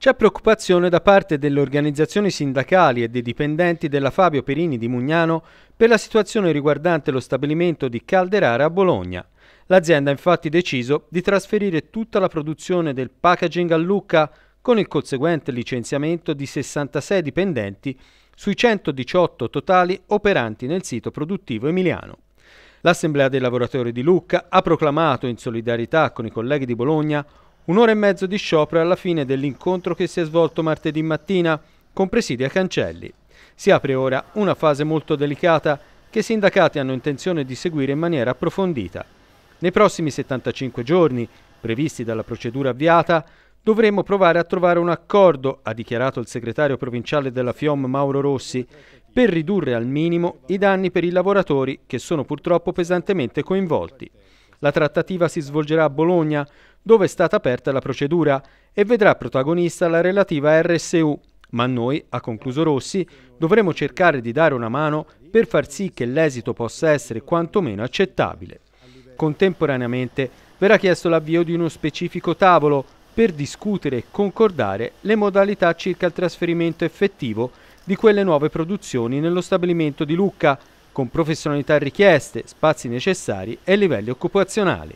C'è preoccupazione da parte delle organizzazioni sindacali e dei dipendenti della Fabio Perini di Mugnano per la situazione riguardante lo stabilimento di Calderara a Bologna. L'azienda ha infatti deciso di trasferire tutta la produzione del packaging a Lucca con il conseguente licenziamento di 66 dipendenti sui 118 totali operanti nel sito produttivo emiliano. L'Assemblea dei lavoratori di Lucca ha proclamato in solidarietà con i colleghi di Bologna Un'ora e mezzo di sciopero alla fine dell'incontro che si è svolto martedì mattina con presidi a cancelli. Si apre ora una fase molto delicata che i sindacati hanno intenzione di seguire in maniera approfondita. Nei prossimi 75 giorni, previsti dalla procedura avviata, dovremo provare a trovare un accordo, ha dichiarato il segretario provinciale della FIOM Mauro Rossi, per ridurre al minimo i danni per i lavoratori che sono purtroppo pesantemente coinvolti. La trattativa si svolgerà a Bologna, dove è stata aperta la procedura e vedrà protagonista la relativa RSU. Ma noi, ha concluso Rossi, dovremo cercare di dare una mano per far sì che l'esito possa essere quantomeno accettabile. Contemporaneamente verrà chiesto l'avvio di uno specifico tavolo per discutere e concordare le modalità circa il trasferimento effettivo di quelle nuove produzioni nello stabilimento di Lucca, con professionalità richieste, spazi necessari e livelli occupazionali.